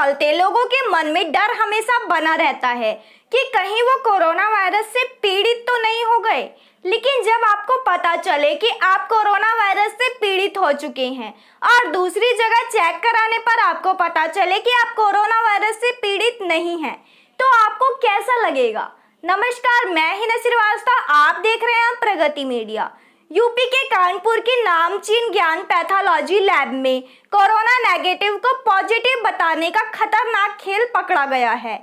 चलते लोगों के मन में डर हमेशा बना रहता है कि कहीं वो कोरोना वायरस से पीड़ित तो नहीं हो गए लेकिन जब आपको पता चले कि आप कोरोना वायरस से पीड़ित हो चुके हैं और दूसरी जगह चेक कराने पर आपको पता चले कि आप कोरोना वायरस से पीड़ित नहीं हैं तो आपको कैसा लगेगा नमस्कार मैं हिना श्रीवास्तव आप देख रहे हैं प्रगति मीडिया यूपी के कानपुर की नामचीन ज्ञान पैथोलॉजी लैब में कोरोना नेगेटिव को पॉजिटिव बताने का खतरनाक खेल पकड़ा गया है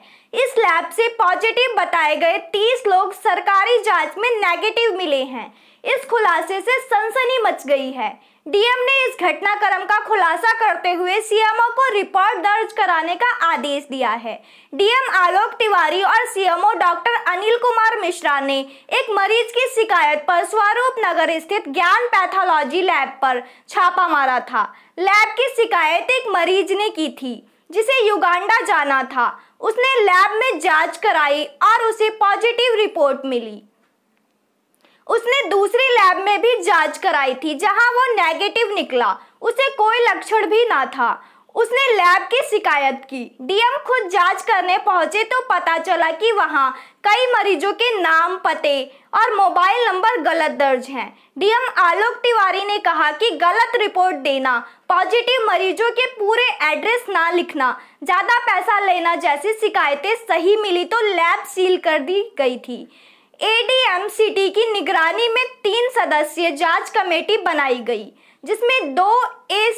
इस लैब से पॉजिटिव बताए गए 30 लोग सरकारी जांच में नेगेटिव मिले हैं इस खुलासे से सनसनी मच गई है डीएम ने इस घटनाक्रम का खुलासा करते हुए सीएमओ को रिपोर्ट दर्ज कराने का आदेश दिया है डीएम आलोक तिवारी और सीएमओ डॉक्टर अनिल कुमार मिश्रा ने एक मरीज की शिकायत पर स्वरूप नगर स्थित ज्ञान पैथोलॉजी लैब पर छापा मारा था लैब की शिकायत एक मरीज ने की थी जिसे युगांडा जाना था उसने लैब में जांच कराई और उसे पॉजिटिव रिपोर्ट मिली उसने दूसरी लैब में भी जांच कराई थी जहां वो नेगेटिव निकला उसे कोई लक्षण भी ना था उसने लैब की शिकायत की डीएम खुद जांच करने पहुंचे तो पता चला कि वहां कई मरीजों के नाम पते और मोबाइल नंबर गलत दर्ज हैं। डीएम आलोक तिवारी ने कहा कि गलत रिपोर्ट देना पॉजिटिव मरीजों के पूरे एड्रेस ना लिखना ज़्यादा पैसा लेना जैसी शिकायतें सही मिली तो लैब सील कर दी गई थी एडीएमसीटी की निगरानी में तीन सदस्यीय जांच कमेटी बनाई गई जिसमें दो ए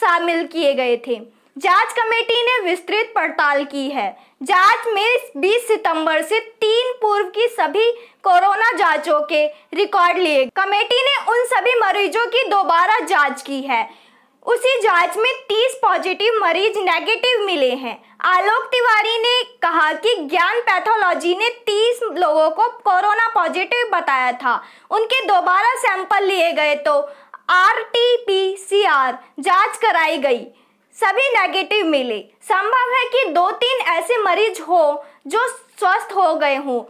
शामिल किए गए थे जांच कमेटी ने विस्तृत पड़ताल की है जांच में 20 सितंबर से तीन पूर्व की सभी कोरोना जांचों के रिकॉर्ड लिए कमेटी ने उन सभी मरीजों की दोबारा जांच की है उसी जांच में 30 पॉजिटिव मरीज नेगेटिव मिले हैं आलोक तिवारी ने कहा कि ज्ञान पैथोलॉजी ने 30 लोगों को कोरोना पॉजिटिव बताया था उनके दोबारा सैंपल लिए गए तो R T P C R जाँच कराई गई सभी नेगेटिव मिले संभव है कि दो तीन ऐसे मरीज हो जो स्वस्थ हो गए हों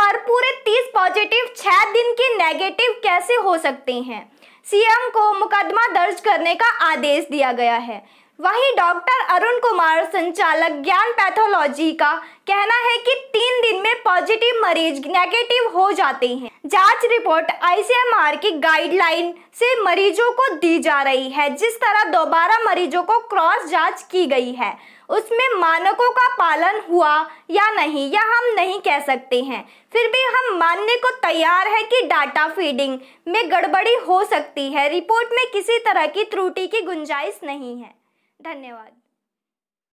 पर पूरे 30 पॉजिटिव छः दिन के नेगेटिव कैसे हो सकते हैं सीएम को मुकदमा दर्ज करने का आदेश दिया गया है वहीं डॉक्टर अरुण कुमार संचालक ज्ञान पैथोलॉजी का कहना है कि तीन दिन में पॉजिटिव मरीज नेगेटिव हो जाते हैं जांच रिपोर्ट आईसीएमआर की गाइडलाइन से मरीजों को दी जा रही है जिस तरह दोबारा मरीजों को क्रॉस जांच की गई है उसमें मानकों का पालन हुआ या नहीं यह हम नहीं कह सकते हैं फिर भी हम मानने को तैयार है कि डाटा फीडिंग में गड़बड़ी हो सकती है रिपोर्ट में किसी तरह की त्रुटि की गुंजाइश नहीं है धन्यवाद